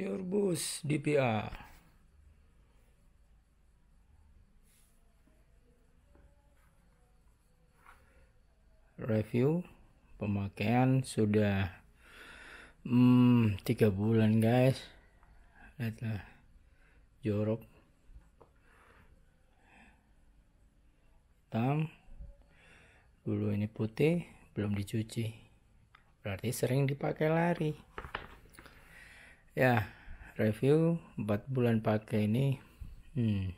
Purebus DPA. Review pemakaian sudah hmm, 3 bulan guys. Lihatlah jorok hitam dulu ini putih belum dicuci berarti sering dipakai lari ya review 4 bulan pakai ini hmm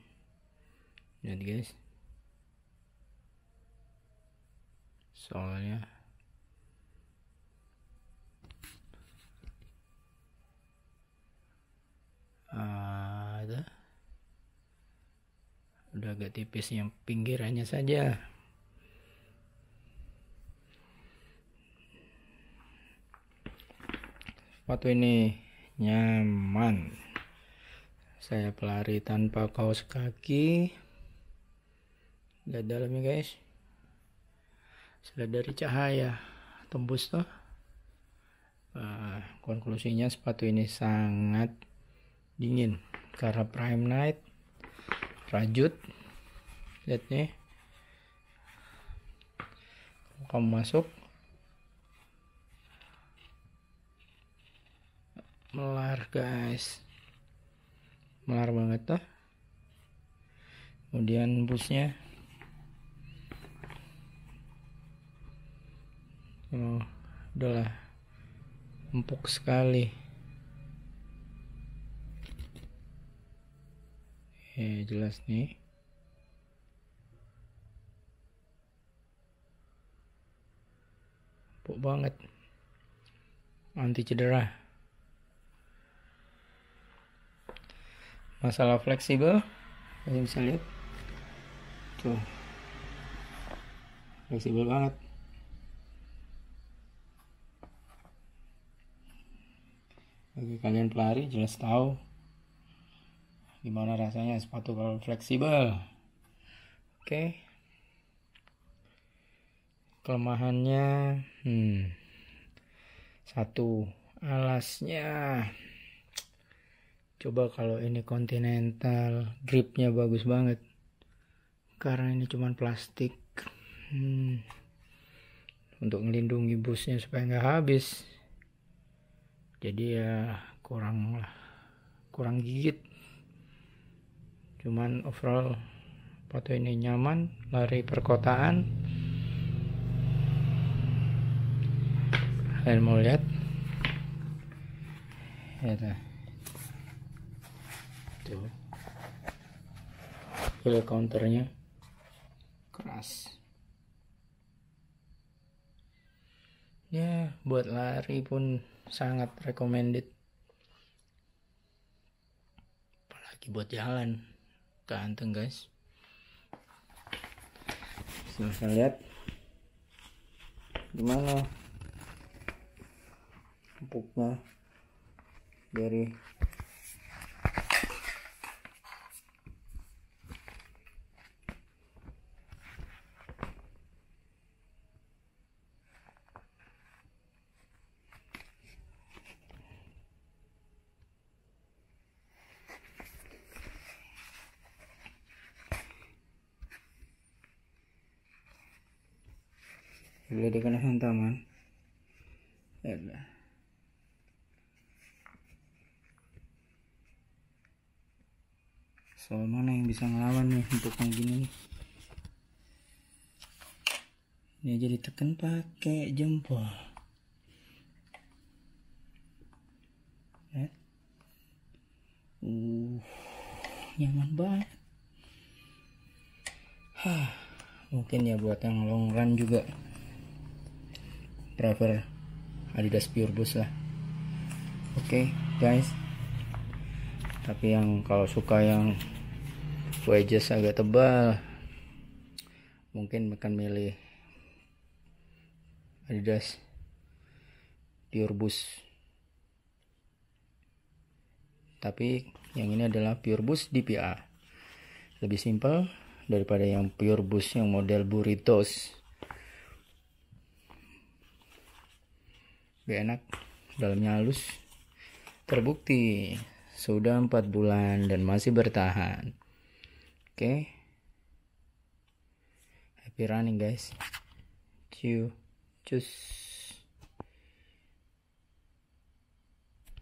jadi guys soalnya ada udah agak tipis yang pinggirannya saja sepatu ini nyaman saya pelari tanpa kaos kaki lihat dalamnya guys sudah dari cahaya tembus toh. nah, konklusinya sepatu ini sangat dingin karena prime night rajut lihat nih kamu masuk melar guys melar banget tuh kemudian busnya oh, udahlah empuk sekali ya jelas nih empuk banget anti cedera masalah fleksibel kalian bisa lihat tuh fleksibel banget bagi kalian pelari jelas tahu gimana rasanya sepatu kalau fleksibel oke kelemahannya hmm satu alasnya coba kalau ini continental gripnya bagus banget karena ini cuman plastik hmm. untuk melindungi busnya supaya nggak habis jadi ya kurang kurang gigit cuman overall foto ini nyaman lari perkotaan kalian mau lihat ya tuh feel counternya keras ya buat lari pun sangat recommended apalagi buat jalan ganteng guys Bisa lihat gimana empuknya dari Diledekan sama taman. ada. Soal mana yang bisa ngelawan nih untuk yang gini nih? Ini jadi tekan pakai jempol. Eh? Uh, nyaman banget. Hah, mungkin ya buat yang long run juga driver Adidas Pure Boost lah oke okay, guys tapi yang kalau suka yang wedges agak tebal mungkin akan milih Adidas Pure Boost tapi yang ini adalah Pure Boost DPA lebih simpel daripada yang Pure Boost yang model burritos gak enak dalamnya halus terbukti sudah empat bulan dan masih bertahan oke okay. happy running guys see cus